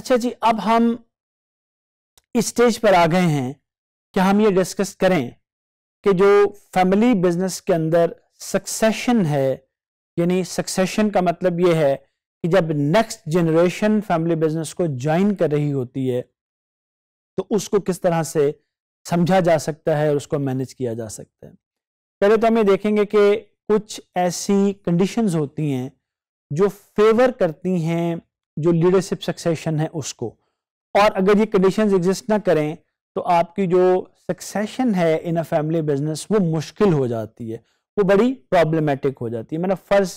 अच्छा जी अब हम इस स्टेज पर आ गए हैं कि हम ये डिस्कस करें कि जो फैमिली बिजनेस के अंदर सक्सेशन है यानी सक्सेशन का मतलब ये है कि जब नेक्स्ट जनरेशन फैमिली बिजनेस को ज्वाइन कर रही होती है तो उसको किस तरह से समझा जा सकता है और उसको मैनेज किया जा सकता है पहले तो हम ये देखेंगे कि कुछ ऐसी कंडीशंस होती हैं जो फेवर करती हैं जो लीडरशिप सक्सेशन है उसको और अगर ये कंडीशंस एग्जिस्ट ना करें तो आपकी जो सक्सेशन है इन अ फैमिली बिजनेस वो मुश्किल हो जाती है वो बड़ी प्रॉब्लमेटिक हो जाती है मतलब फ़र्ज़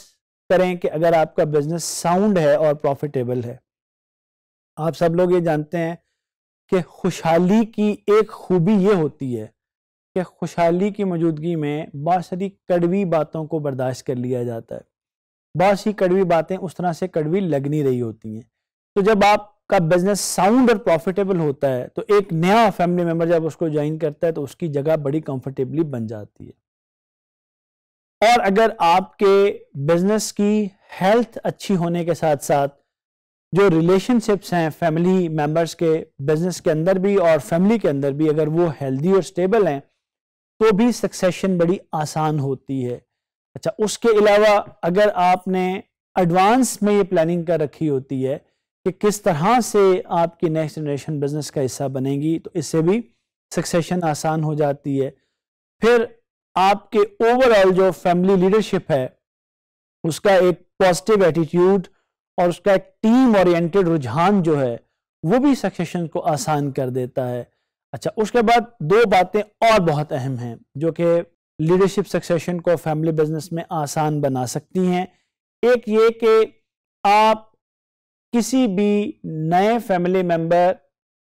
करें कि अगर आपका बिजनेस साउंड है और प्रॉफिटेबल है आप सब लोग ये जानते हैं कि खुशहाली की एक खूबी ये होती है कि खुशहाली की मौजूदगी में बहुत सारी कड़वी बातों को बर्दाश्त कर लिया जाता है बहुत सी कड़वी बातें उस तरह से कड़वी लगनी रही होती हैं तो जब आपका बिजनेस साउंड और प्रॉफिटेबल होता है तो एक नया फैमिली मेंबर जब उसको ज्वाइन करता है तो उसकी जगह बड़ी कंफर्टेबली बन जाती है और अगर आपके बिजनेस की हेल्थ अच्छी होने के साथ साथ जो रिलेशनशिप्स हैं फैमिली मेंबर्स के बिजनेस के अंदर भी और फैमिली के अंदर भी अगर वो हेल्दी और स्टेबल हैं तो भी सक्सेशन बड़ी आसान होती है अच्छा उसके अलावा अगर आपने एडवांस में ये प्लानिंग कर रखी होती है कि किस तरह से आपकी नेक्स्ट जनरेशन बिजनेस का हिस्सा बनेगी तो इससे भी सक्सेशन आसान हो जाती है फिर आपके ओवरऑल जो फैमिली लीडरशिप है उसका एक पॉजिटिव एटीट्यूड और उसका एक टीम ओरिएंटेड रुझान जो है वो भी सक्सेशन को आसान कर देता है अच्छा उसके बाद दो बातें और बहुत अहम हैं जो कि लीडरशिप सक्सेशन को फैमिली बिजनेस में आसान बना सकती हैं एक ये कि आप किसी भी नए फैमिली मेंबर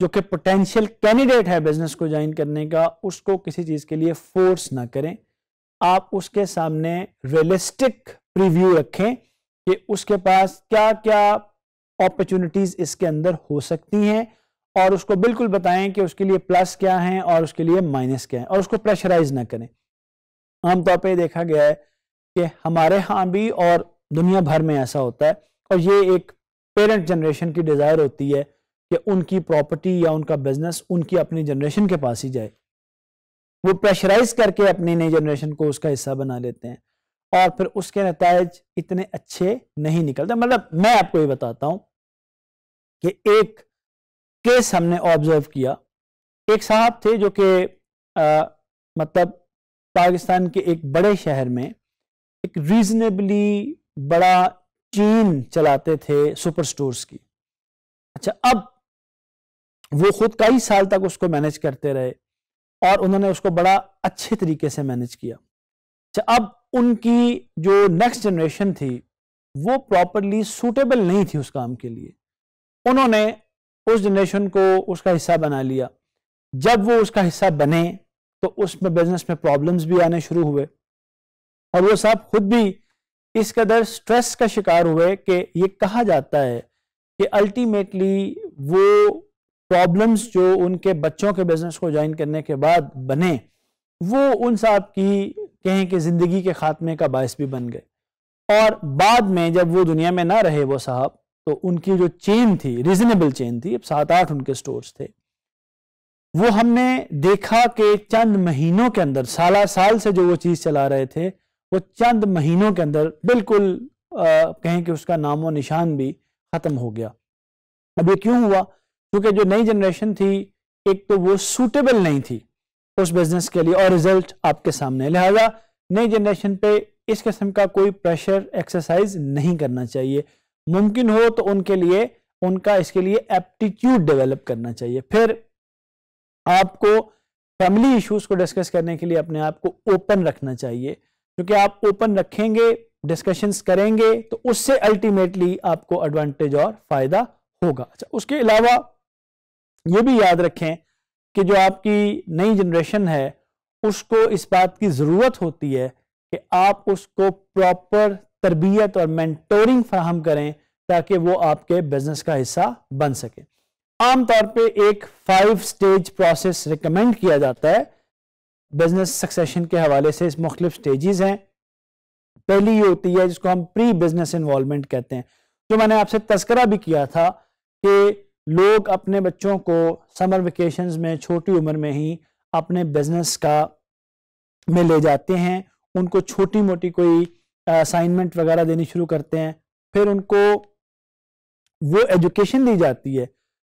जो कि पोटेंशियल कैंडिडेट है बिजनेस को ज्वाइन करने का उसको किसी चीज़ के लिए फोर्स ना करें आप उसके सामने रियलिस्टिक प्रीव्यू रखें कि उसके पास क्या क्या अपॉर्चुनिटीज़ इसके अंदर हो सकती हैं और उसको बिल्कुल बताएं कि उसके लिए प्लस क्या है और उसके लिए माइनस क्या है और उसको प्रेशराइज ना करें आमतौर पर देखा गया है कि हमारे यहाँ भी और दुनिया भर में ऐसा होता है और ये एक पेरेंट जनरेशन की डिज़ायर होती है कि उनकी प्रॉपर्टी या उनका बिजनेस उनकी अपनी जनरेशन के पास ही जाए वो प्रेशराइज करके अपनी नई जनरेशन को उसका हिस्सा बना लेते हैं और फिर उसके नतज इतने अच्छे नहीं निकलते मतलब मैं आपको ये बताता हूँ कि एक केस हमने ऑब्जर्व किया एक साहब थे जो कि मतलब पाकिस्तान के एक बड़े शहर में एक रीजनेबली बड़ा चेन चलाते थे सुपर स्टोर्स की अच्छा अब वो खुद कई साल तक उसको मैनेज करते रहे और उन्होंने उसको बड़ा अच्छे तरीके से मैनेज किया अच्छा अब उनकी जो नेक्स्ट जनरेशन थी वो प्रॉपरली सूटेबल नहीं थी उस काम के लिए उन्होंने उस जनरेशन को उसका हिस्सा बना लिया जब वो उसका हिस्सा बने तो उसमें बिजनेस में प्रॉब्लम्स भी आने शुरू हुए और वो साहब खुद भी इस कदर स्ट्रेस का शिकार हुए कि ये कहा जाता है कि अल्टीमेटली वो प्रॉब्लम्स जो उनके बच्चों के बिजनेस को ज्वाइन करने के बाद बने वो उन साहब की कहें कि ज़िंदगी के ख़ात्मे का बायस भी बन गए और बाद में जब वो दुनिया में ना रहे वो साहब तो उनकी जो चेन थी रीज़नेबल चेन थी अब सात आठ उनके स्टोर्स थे वो हमने देखा कि चंद महीनों के अंदर साला साल से जो वो चीज चला रहे थे वो चंद महीनों के अंदर बिल्कुल आ, कहें कि उसका नामो निशान भी खत्म हो गया अब ये क्यों हुआ क्योंकि जो नई जनरेशन थी एक तो वो सूटेबल नहीं थी उस बिजनेस के लिए और रिजल्ट आपके सामने लिहाजा नई जनरेशन पे इस किस्म का कोई प्रेशर एक्सरसाइज नहीं करना चाहिए मुमकिन हो तो उनके लिए उनका इसके लिए एप्टीट्यूड डेवलप करना चाहिए फिर आपको फैमिली इश्यूज को डिस्कस करने के लिए अपने आप को ओपन रखना चाहिए क्योंकि आप ओपन रखेंगे डिस्कशंस करेंगे तो उससे अल्टीमेटली आपको एडवांटेज और फायदा होगा अच्छा उसके अलावा ये भी याद रखें कि जो आपकी नई जनरेशन है उसको इस बात की ज़रूरत होती है कि आप उसको प्रॉपर तरबियत और मैंटोरिंग फ्राहम करें ताकि वो आपके बिजनेस का हिस्सा बन सके आमतौर पे एक फाइव स्टेज प्रोसेस रिकमेंड किया जाता है बिजनेस सक्सेशन के हवाले से इस मुख्तु स्टेजेस हैं पहली ये होती है जिसको हम प्री बिजनेस इन्वॉल्वमेंट कहते हैं जो मैंने आपसे तस्करा भी किया था कि लोग अपने बच्चों को समर वेकेशन में छोटी उम्र में ही अपने बिजनेस का में ले जाते हैं उनको छोटी मोटी कोई असाइनमेंट वगैरह देनी शुरू करते हैं फिर उनको वो एजुकेशन दी जाती है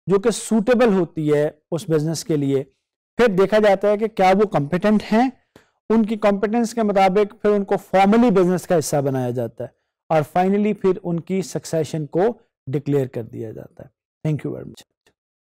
जो कि सूटेबल होती है उस बिजनेस के लिए फिर देखा जाता है कि क्या वो कॉम्पिटेंट हैं उनकी कॉम्पिटेंस के मुताबिक फिर उनको फॉर्मली बिजनेस का हिस्सा बनाया जाता है और फाइनली फिर उनकी सक्सेशन को डिक्लेयर कर दिया जाता है थैंक यू वेरी मच